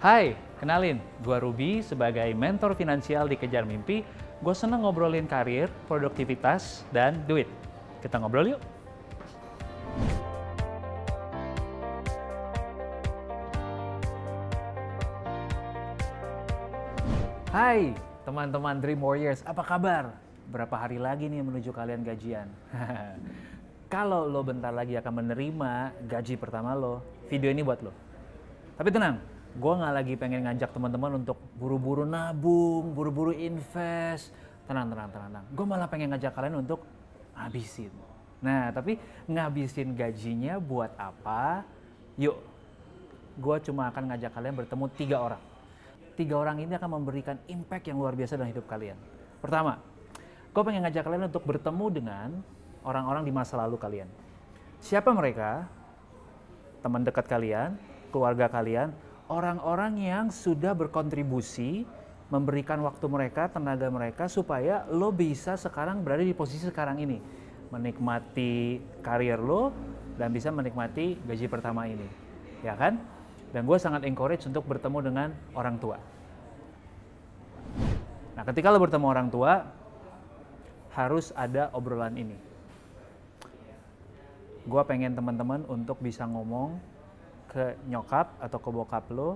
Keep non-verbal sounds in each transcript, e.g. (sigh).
Hai, kenalin, gua Ruby sebagai mentor finansial di Kejar Mimpi. Gue seneng ngobrolin karir, produktivitas, dan duit. Kita ngobrol yuk! Hai, teman-teman Dream Warriors, apa kabar? Berapa hari lagi nih menuju kalian gajian? (laughs) Kalau lo bentar lagi akan menerima gaji pertama lo, video ini buat lo. Tapi tenang, gue nggak lagi pengen ngajak teman-teman untuk buru-buru nabung, buru-buru invest, tenang tenang tenang. tenang. Gue malah pengen ngajak kalian untuk ngabisin. Nah, tapi ngabisin gajinya buat apa? Yuk, gue cuma akan ngajak kalian bertemu tiga orang. Tiga orang ini akan memberikan impact yang luar biasa dalam hidup kalian. Pertama, gue pengen ngajak kalian untuk bertemu dengan orang-orang di masa lalu kalian. Siapa mereka? Teman dekat kalian, keluarga kalian, orang-orang yang sudah berkontribusi memberikan waktu mereka, tenaga mereka supaya lo bisa sekarang berada di posisi sekarang ini, menikmati karir lo dan bisa menikmati gaji pertama ini, ya kan? Dan gue sangat encourage untuk bertemu dengan orang tua. Nah, ketika lo bertemu orang tua, harus ada obrolan ini. Gue pengen teman-teman untuk bisa ngomong ke nyokap atau ke bokap lo,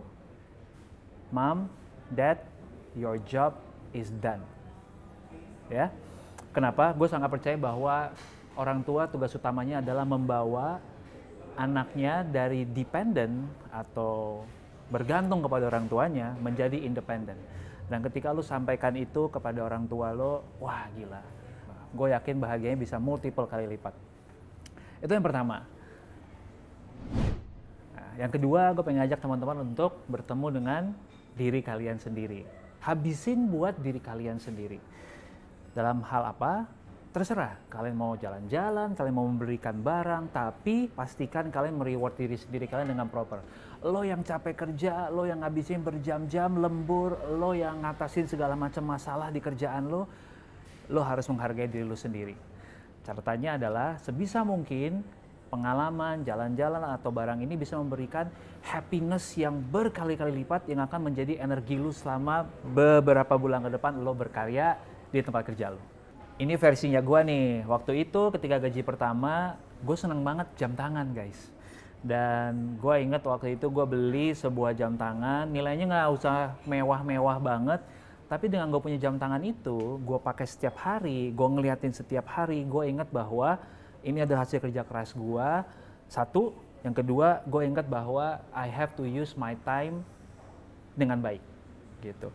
mom, dad, your job is done. Ya, kenapa? Gue sangat percaya bahwa orang tua tugas utamanya adalah membawa anaknya dari dependent atau bergantung kepada orang tuanya menjadi independen. Dan ketika lo sampaikan itu kepada orang tua lo, wah gila. Gue yakin bahagianya bisa multiple kali lipat. Itu yang pertama yang kedua gue pengen ajak teman-teman untuk bertemu dengan diri kalian sendiri. Habisin buat diri kalian sendiri. Dalam hal apa? Terserah, kalian mau jalan-jalan, kalian mau memberikan barang, tapi pastikan kalian mereward diri sendiri kalian dengan proper. Lo yang capek kerja, lo yang ngabisin berjam-jam, lembur, lo yang ngatasin segala macam masalah di kerjaan lo, lo harus menghargai diri lo sendiri. Catatannya adalah sebisa mungkin pengalaman, jalan-jalan atau barang ini bisa memberikan happiness yang berkali-kali lipat yang akan menjadi energi lu selama beberapa bulan ke depan lo berkarya di tempat kerja lo. Ini versinya gue nih, waktu itu ketika gaji pertama gue seneng banget jam tangan guys. Dan gue inget waktu itu gue beli sebuah jam tangan, nilainya nggak usah mewah-mewah banget, tapi dengan gue punya jam tangan itu, gue pakai setiap hari, gue ngeliatin setiap hari, gue inget bahwa ini adalah hasil kerja keras gue satu yang kedua gue ingat bahwa I have to use my time dengan baik gitu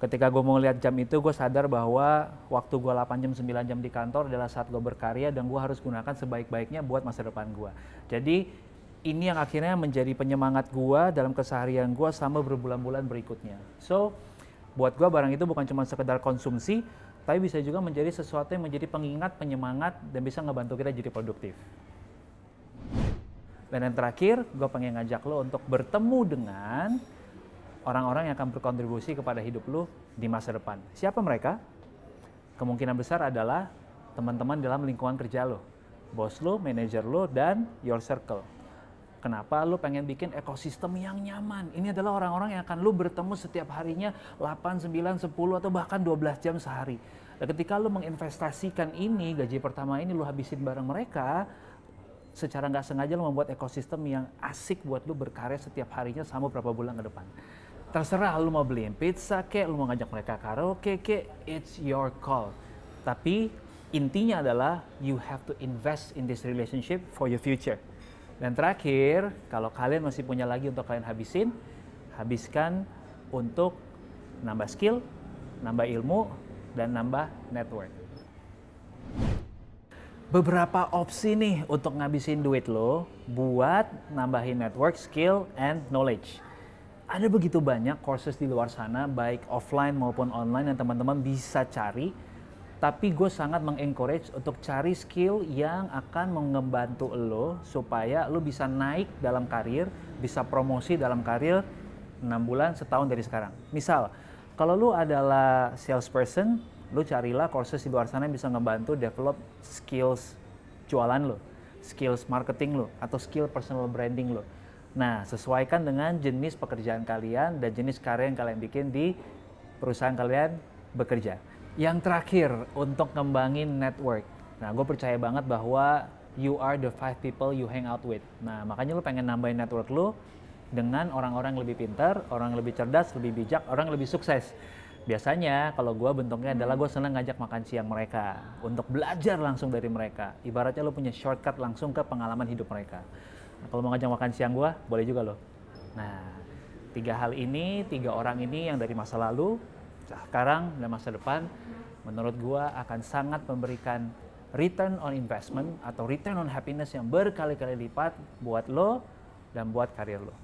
ketika gue mau lihat jam itu gue sadar bahwa waktu gue 8 jam 9 jam di kantor adalah saat gue berkarya dan gue harus gunakan sebaik-baiknya buat masa depan gue jadi ini yang akhirnya menjadi penyemangat gue dalam keseharian gue selama berbulan-bulan berikutnya so buat gue barang itu bukan cuma sekedar konsumsi tapi bisa juga menjadi sesuatu yang menjadi pengingat, penyemangat, dan bisa ngebantu kita jadi produktif. Dan yang terakhir, gue pengen ngajak lo untuk bertemu dengan orang-orang yang akan berkontribusi kepada hidup lo di masa depan. Siapa mereka? Kemungkinan besar adalah teman-teman dalam lingkungan kerja lo, bos lo, manajer lo, dan your circle. Kenapa lu pengen bikin ekosistem yang nyaman? Ini adalah orang-orang yang akan lu bertemu setiap harinya 8, 9, 10 atau bahkan 12 jam sehari. Dan ketika lu menginvestasikan ini, gaji pertama ini lu habisin bareng mereka, secara nggak sengaja lu membuat ekosistem yang asik buat lu berkarya setiap harinya sama berapa bulan ke depan. Terserah lu mau beliin pizza kek, lu mau ngajak mereka karaoke kek, it's your call. Tapi intinya adalah you have to invest in this relationship for your future. Dan terakhir, kalau kalian masih punya lagi untuk kalian habisin, habiskan untuk nambah skill, nambah ilmu, dan nambah network. Beberapa opsi nih untuk ngabisin duit lo buat nambahin network, skill, and knowledge. Ada begitu banyak courses di luar sana, baik offline maupun online yang teman-teman bisa cari tapi gue sangat mengencourage untuk cari skill yang akan membantu lo supaya lo bisa naik dalam karir, bisa promosi dalam karir 6 bulan setahun dari sekarang. Misal, kalau lo adalah salesperson, lo carilah courses di luar sana yang bisa ngebantu develop skills jualan lo, skills marketing lo, atau skill personal branding lo. Nah, sesuaikan dengan jenis pekerjaan kalian dan jenis karya yang kalian bikin di perusahaan kalian bekerja. Yang terakhir untuk ngembangin network. Nah, gue percaya banget bahwa you are the five people you hang out with. Nah, makanya lu pengen nambahin network lu dengan orang-orang yang lebih pintar, orang yang lebih cerdas, lebih bijak, orang yang lebih sukses. Biasanya kalau gue bentuknya adalah gue seneng ngajak makan siang mereka untuk belajar langsung dari mereka. Ibaratnya lu punya shortcut langsung ke pengalaman hidup mereka. Nah, kalau mau ngajak makan siang gue, boleh juga lo. Nah, tiga hal ini, tiga orang ini yang dari masa lalu, sekarang dan masa depan menurut gua akan sangat memberikan return on investment atau return on happiness yang berkali-kali lipat buat lo dan buat karir lo.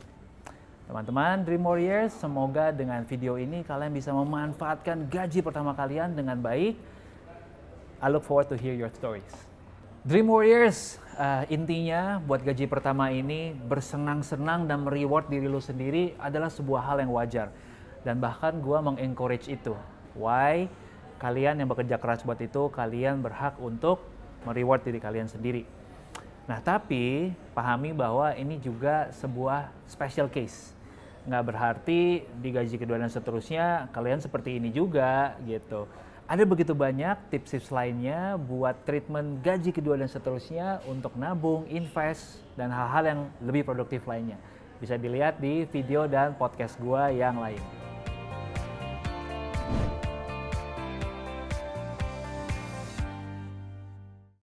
Teman-teman Dream Warriors, semoga dengan video ini kalian bisa memanfaatkan gaji pertama kalian dengan baik. I look forward to hear your stories. Dream Warriors, uh, intinya buat gaji pertama ini bersenang-senang dan mereward diri lo sendiri adalah sebuah hal yang wajar dan bahkan gue mengencourage itu why kalian yang bekerja keras buat itu kalian berhak untuk mereward diri kalian sendiri nah tapi pahami bahwa ini juga sebuah special case nggak berarti di gaji kedua dan seterusnya kalian seperti ini juga gitu ada begitu banyak tips-tips lainnya buat treatment gaji kedua dan seterusnya untuk nabung, invest, dan hal-hal yang lebih produktif lainnya. Bisa dilihat di video dan podcast gua yang lain.